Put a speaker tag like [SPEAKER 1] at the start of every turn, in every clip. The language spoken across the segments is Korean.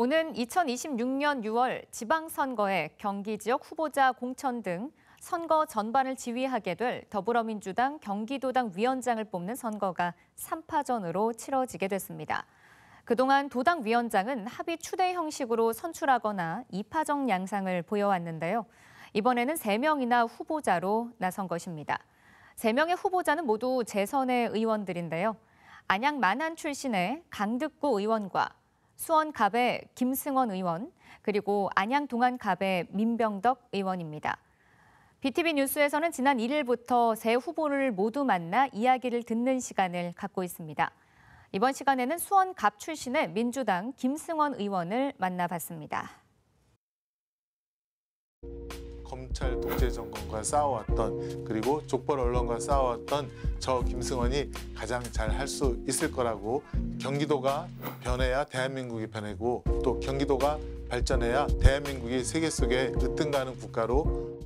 [SPEAKER 1] 오는 2026년 6월 지방선거에 경기 지역 후보자 공천 등 선거 전반을 지휘하게 될 더불어민주당 경기도당 위원장을 뽑는 선거가 3파전으로 치러지게 됐습니다. 그동안 도당 위원장은 합의 추대 형식으로 선출하거나 2파정 양상을 보여왔는데요. 이번에는 3명이나 후보자로 나선 것입니다. 3명의 후보자는 모두 재선의 의원들인데요. 안양 만안 출신의 강득구 의원과 수원갑의 김승원 의원, 그리고 안양동안갑의 민병덕 의원입니다. BTV 뉴스에서는 지난 1일부터 세 후보를 모두 만나 이야기를 듣는 시간을 갖고 있습니다. 이번 시간에는 수원갑 출신의 민주당 김승원 의원을 만나봤습니다.
[SPEAKER 2] 경찰 독재 정권과 싸워왔던 그리고 족벌 언론과 싸워왔던 저 김승원이 가장 잘 할 수 있을 거라고 경기도가 변해야 대한민국이 변하고 또 경기도가 발전해야 대한민국이 세계 속에 으뜸가는 국가로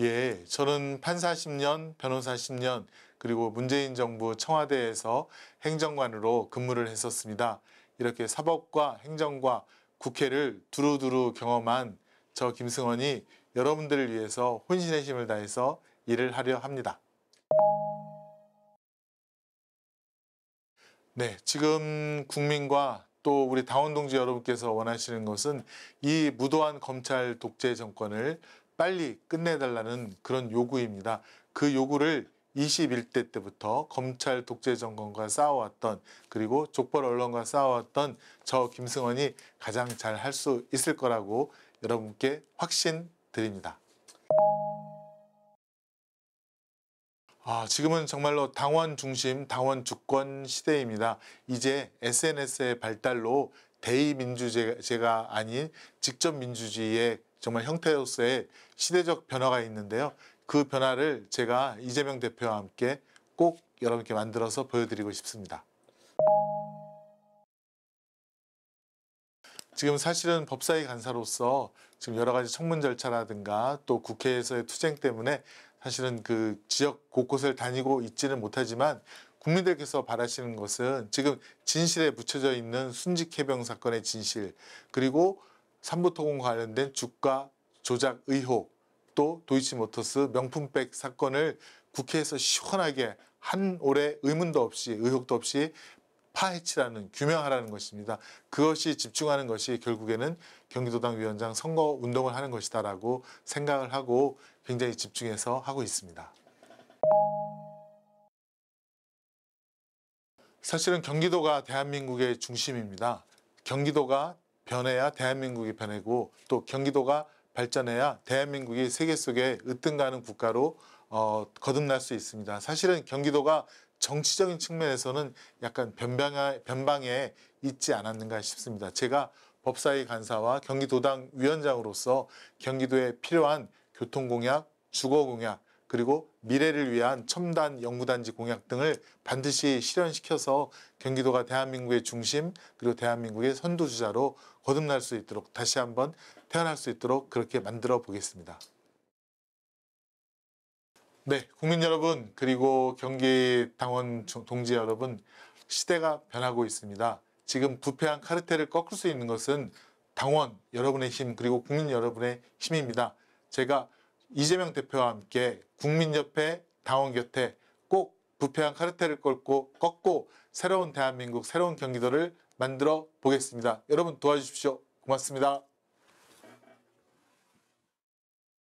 [SPEAKER 2] 예, 저는 판사 10년, 변호사 10년, 그리고 문재인 정부 청와대에서 행정관으로 근무를 했었습니다. 이렇게 사법과 행정과 국회를 두루두루 경험한 저 김승원이 여러분들을 위해서 혼신의 힘을 다해서 일을 하려 합니다. 네, 지금 국민과 또 우리 당원 동지 여러분께서 원하시는 것은 이 무도한 검찰 독재 정권을 빨리 끝내달라는 그런 요구입니다. 그 요구를 21대 때부터 검찰 독재 정권과 싸워왔던 그리고 족벌 언론과 싸워왔던 저 김승원이 가장 잘 할 수 있을 거라고 여러분께 확신 드립니다. 아, 지금은 정말로 당원 중심, 당원 주권 시대입니다. 이제 SNS의 발달로 대의민주제가 아닌 직접 민주주의의 정말 형태로서의 시대적 변화가 있는데요. 그 변화를 제가 이재명 대표와 함께 꼭 여러분께 만들어서 보여드리고 싶습니다. 지금 사실은 법사위 간사로서 지금 여러 가지 청문 절차라든가 또 국회에서의 투쟁 때문에 사실은 그 지역 곳곳을 다니고 있지는 못하지만 국민들께서 바라시는 것은 지금 진실에 묻혀져 있는 순직 해병 사건의 진실 그리고 삼부토공 관련된 주가 조작 의혹 또 도이치모터스 명품백 사건을 국회에서 시원하게 한 올해 의문도 없이 의혹도 없이 파헤치라는 규명하라는 것입니다. 그것이 집중하는 것이 결국에는 경기도당 위원장 선거 운동을 하는 것이다라고 생각을 하고 굉장히 집중해서 하고 있습니다. 사실은 경기도가 대한민국의 중심입니다. 경기도가 변해야 대한민국이 변하고 또 경기도가 발전해야 대한민국이 세계 속에 으뜸가는 국가로 어, 거듭날 수 있습니다. 사실은 경기도가 정치적인 측면에서는 약간 변방에, 변방에 있지 않았는가 싶습니다. 제가 법사위 간사와 경기도당 위원장으로서 경기도에 필요한 교통공약, 주거공약, 그리고 미래를 위한 첨단 연구단지 공약 등을 반드시 실현시켜서 경기도가 대한민국의 중심 그리고 대한민국의 선두주자로 거듭날 수 있도록 다시 한번 태어날 수 있도록 그렇게 만들어 보겠습니다. 네, 국민 여러분 그리고 경기 당원 동지 여러분 시대가 변하고 있습니다. 지금 부패한 카르텔을 꺾을 수 있는 것은 당원 여러분의 힘 그리고 국민 여러분의 힘입니다. 제가 이재명 대표와 함께 국민협회 당원 곁에 꼭 부패한 카르텔을 꺾고, 꺾고 새로운 대한민국, 새로운 경기도를 만들어 보겠습니다. 여러분 도와주십시오. 고맙습니다.